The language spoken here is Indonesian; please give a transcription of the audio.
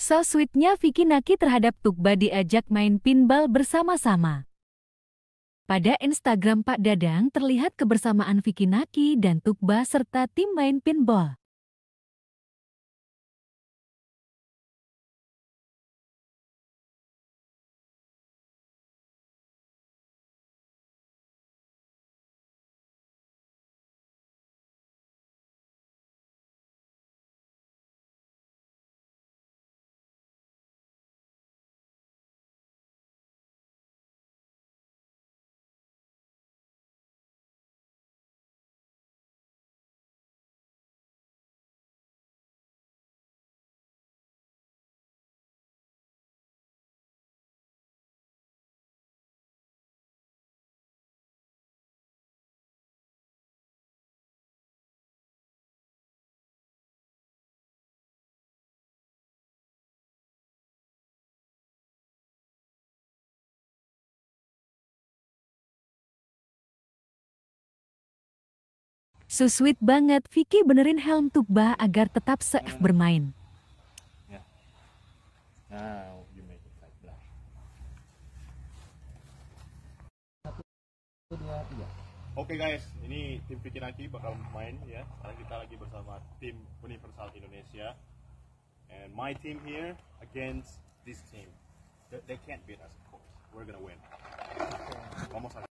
So sweetnya Vicky Naki terhadap Tukba diajak main pinball bersama-sama. Pada Instagram Pak Dadang terlihat kebersamaan Vicky Naki dan Tukba serta tim main pinball. So sweet banget, Vicky benerin helm Tukbah agar tetap safe hmm. bermain. Ya. Oke okay guys, ini tim Vicky Naki bakal main ya. Sekarang kita lagi bersama tim Universal Indonesia. And my team here against this team. They, they can't beat us, of course. We're gonna win. Vamos a